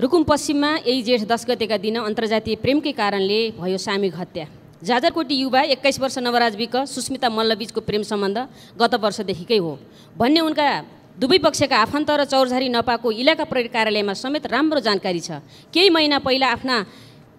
रुकुम पश्चिममा यही जेठ दस गतेका दिन अन्तर्जातीय प्रेमकै कारणले भयो सामूहिक हत्या जाजरकोटी युवा एक्काइस वर्ष नवराज विक सुस्मिता मल्लबीचको प्रेम सम्बन्ध गत वर्षदेखिकै हो भन्ने उनका दुवै पक्षका आफन्त र चौरझारी नपाको इलाका प्रहरी कार्यालयमा समेत राम्रो जानकारी छ केही महिना पहिला आफ्ना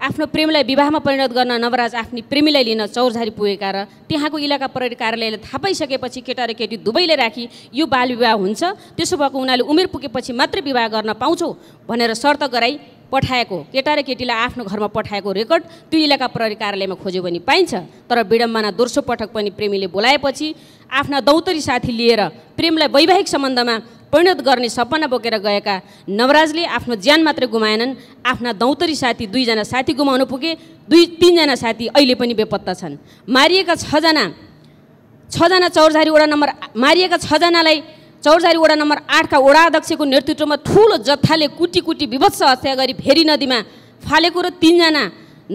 आफ्नो प्रेमलाई विवाहमा परिणत गर्न नवराज आफ्नी प्रेमीलाई लिन चौरझारी पुगेका र त्यहाँको इलाका प्रहरी कार्यालयले थाहा पाइसकेपछि केटा र केटी दुवैले राखी यो बाल विवाह हुन्छ त्यसो भएको उनीहरूले उमेर पुगेपछि मात्रै विवाह गर्न पाउँछौ भनेर शर्त गराई पठाएको केटा र केटीलाई आफ्नो घरमा पठाएको रेकर्ड त्यो इलाका प्रहरी कार्यालयमा खोज्यो भने पाइन्छ तर विडम्बना दोस्रो पटक पनि प्रेमीले बोलाएपछि आफ्ना दौतरी साथी लिएर प्रेमलाई वैवाहिक सम्बन्धमा परिणत गर्ने सपना बोकेर गएका नवराजले आफ्नो ज्यान मात्रै गुमाएनन् आफ्ना दौतरी साथी दुईजना साथी गुमाउन पुगे दुई तिनजना साथी अहिले पनि बेपत्ता छन् मारिएका छजना छजना चौरझारी वडा नम्बर मारिएका छजनालाई चौरझारी वडा नम्बर आठका वडा अध्यक्षको नेतृत्वमा ठुलो जत्थाले कुटी कुटी विभत्स हत्या गरी फेरि नदीमा फालेको र तिनजना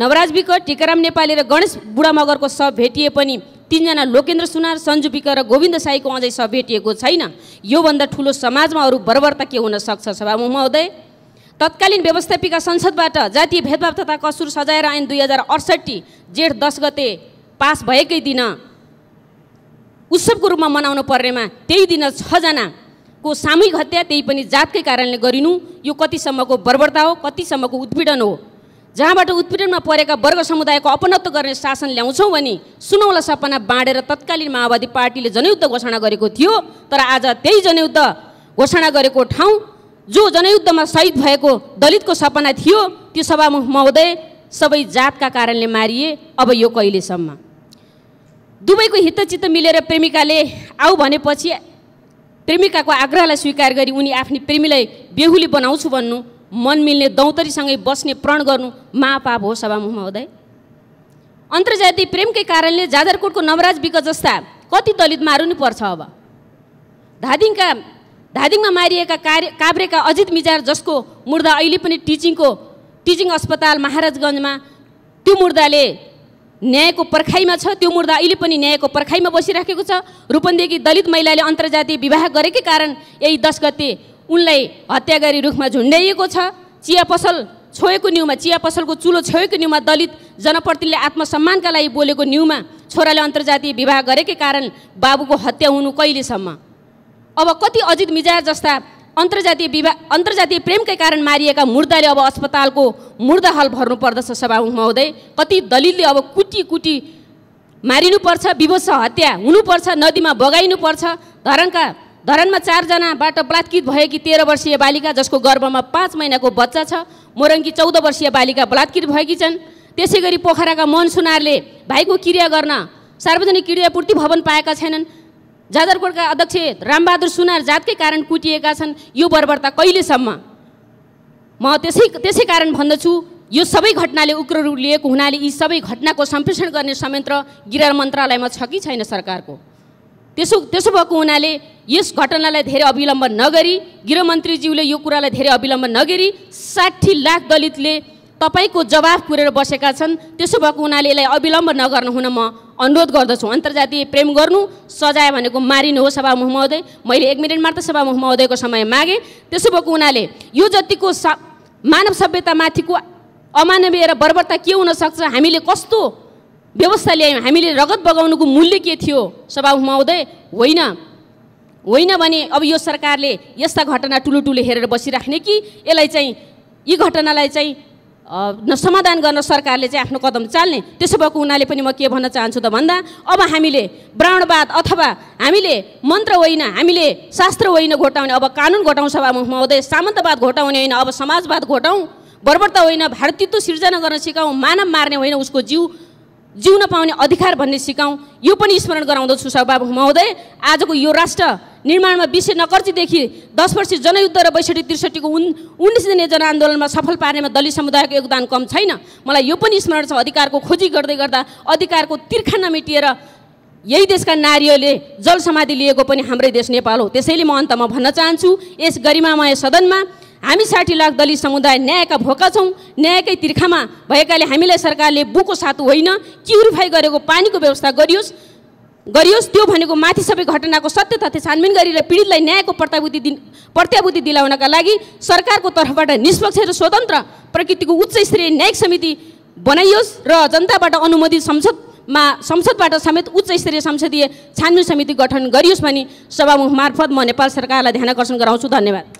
नवराज विक टिकाराम नेपाली र गणेश बुढा मगरको सब भेटिए पनि तिनजना लोकेन्द्र सुनार सन्जु विक र गोविन्द साईको अझै सभेटिएको छैन योभन्दा ठुलो समाजमा अरू बर्बरता के हुन सक्छ सभामुख महोदय तत्कालीन व्यवस्थापिका संसदबाट जातीय भेदभाव तथा कसुर सजाएर ऐन दुई हजार अडसट्ठी जेठ दस गते पास भएकै दिन उत्सवको रूपमा मनाउनु पर्नेमा त्यही दिन छजनाको सामूहिक हत्या त्यही पनि जातकै कारणले गरिनु यो कतिसम्मको बर्बरता हो कतिसम्मको उत्पीडन हो जहाँबाट उत्पीडनमा परेका वर्ग समुदायको अपनत्व गर्ने शासन ल्याउँछौँ भने सुनौला सपना बाँडेर तत्कालीन माओवादी पार्टीले जनयुद्ध घोषणा गरेको थियो तर आज त्यही जनयुद्ध घोषणा गरेको ठाउँ जो जनयुद्धमा सहीद भएको दलितको सपना थियो त्यो सभामुख महोदय सबै जातका कारणले मारिए अब यो कहिलेसम्म दुवैको हितचित्त मिलेर प्रेमिकाले आऊ भनेपछि प्रेमिकाको आग्रहलाई स्वीकार गरी उनी आफ्नो प्रेमीलाई बेहुली बनाउँछु भन्नु मन मिल्ने दौतरीसँगै बस्ने प्रण गर्नु महापाप हो सभामुख महोदय अन्तर्जातीय प्रेमकै कारणले जाजरकोटको नवराज विक जस्ता कति दलित मार्नु नै पर्छ अब धादिङका धादिङमा मारिएका कार्य काभ्रेका अजित मिजार जसको मुर्दा अहिले पनि टिचिङको टिचिङ अस्पताल महाराजगञ्जमा त्यो मुर्दाले न्यायको पर्खाइमा छ त्यो मुर्दा अहिले पनि न्यायको पर्खाइमा बसिराखेको छ रूपन्देही दलित महिलाले अन्तर्जातीय विवाह गरेकै कारण यही दस गते उनलाई हत्या गरी रुखमा झुन्ड्याइएको छ चिया पसल छोएको न्युमा चिया पसलको चुलो छोएको न्युमा दलित जनप्रतिले आत्मसम्मानका लागि बोलेको न्युमा छोराले अन्तर्जातीय विवाह गरेकै कारण बाबुको हत्या हुनु कहिलेसम्म अब कति अजित मिजार जस्ता अन्तर्जातीय विवाह अन्तर्जातीय प्रेमकै कारण मारिएका मुर्दाले अब अस्पतालको मुर्दा हल भर्नु पर्दछ सभामुख महोदय कति दलितले अब कुटी कुटी मारिनुपर्छ विभत्स हत्या हुनुपर्छ नदीमा बगाइनुपर्छ धरणका धरानमा चारजनाबाट बलात्कृत भएकी तेह्र वर्षीय बालिका जसको गर्भमा पाँच महिनाको बच्चा छ मोरङ्गी चौध वर्षीय बालिका बलात्कृत भएकी छन् त्यसै गरी पोखराका मोहन सुनारले भाइको क्रिया गर्न सार्वजनिक क्रियापूर्ति भवन पाएका छैनन् जाजरकोटका अध्यक्ष रामबहादुर सुनार जातकै कारण कुटिएका छन् यो बर्बरता कहिलेसम्म म त्यसै त्यसै कारण भन्दछु यो सबै घटनाले उग्र रूप लिएको हुनाले यी सबै घटनाको सम्प्रेषण गर्ने संयन्त्र गृह मन्त्रालयमा छ कि छैन सरकारको त्यसो त्यसो भएको हुनाले यस घटनालाई धेरै अविलम्ब नगरी गृहमन्त्रीज्यूले यो कुरालाई धेरै अविलम्ब नगरी साठी लाख दलितले तपाईँको जवाफ कुरेर बसेका छन् त्यसो भएको हुनाले यसलाई अविलम्ब नगर्नु हुन म अनुरोध गर्दछु अन्तर्जातीय प्रेम गर्नु सजाय भनेको मारिनु हो सभामुख महोदय मैले एक मिनट मात्र सभामुख महोदयको समय मागेँ त्यसो भएको हुनाले यो जतिको सा मानव सभ्यतामाथिको अमानवीय र बर्बरता के हुनसक्छ हामीले कस्तो व्यवस्था ल्यायौँ हामीले रगत बगाउनुको मूल्य के थियो सभा महोदय होइन होइन भने अब यो सरकारले यस्ता घटना ठुलो ठुलो हेरेर बसिराख्ने कि यसलाई चाहिँ यी घटनालाई चाहिँ न समाधान गर्न सरकारले चाहिँ आफ्नो कदम चाल्ने त्यसो भएको हुनाले पनि म के भन्न चाहन्छु त भन्दा अब हामीले ब्राह्मणवाद अथवा हामीले मन्त्र होइन हामीले शास्त्र होइन घोटाउने अब कानुन घोटाउँ सभा महोदय सामन्तवाद घोटाउने होइन अब समाजवाद घोटाउँ बर्बरता होइन भारतीयत्व सिर्जना गर्न सिकाउँ मानव मार्ने होइन उसको जिउ जिउन पाउने अधिकार भन्ने सिकाउँ यो पनि स्मरण गराउँदछु सभाबाबु महोदय आजको यो राष्ट्र निर्माणमा विषय नकर्चीदेखि दस वर्ष जनयुद्ध र बैसठी त्रिसठीको उन् उन्नाइस दिने जनआन्दोलनमा सफल पार्नेमा दलित समुदायको योगदान कम छैन मलाई यो पनि स्मरण छ अधिकारको खोजी गर्दै गर्दा अधिकारको तिर्खा नमेटिएर यही देशका नारीहरूले जल समाधि लिएको पनि हाम्रै देश नेपाल हो त्यसैले म अन्तमा भन्न चाहन्छु यस गरिमामय सदनमा हामी साठी लाख दलित समुदाय न्यायका भोका छौँ न्यायकै तिर्खामा भएकाले हामीलाई सरकारले बुको सातु होइन क्युरिफाई गरेको पानीको व्यवस्था गरियोस् गरियोस् त्यो भनेको माथि सबै घटनाको सत्य तथ्य छानबिन गरेर पीडितलाई न्यायको प्रत्याभूति दिन प्रत्याभूति दिलाउनका लागि सरकारको तर्फबाट निष्पक्ष र स्वतन्त्र प्रकृतिको उच्च स्तरीय न्यायिक समिति बनाइयोस् र जनताबाट अनुमोदित संसदमा संसदबाट समेत उच्च स्तरीय संसदीय छानबिन समिति गठन गरियोस् भनी सभामुख मार्फत म नेपाल सरकारलाई ध्यान आकर्षण गराउँछु धन्यवाद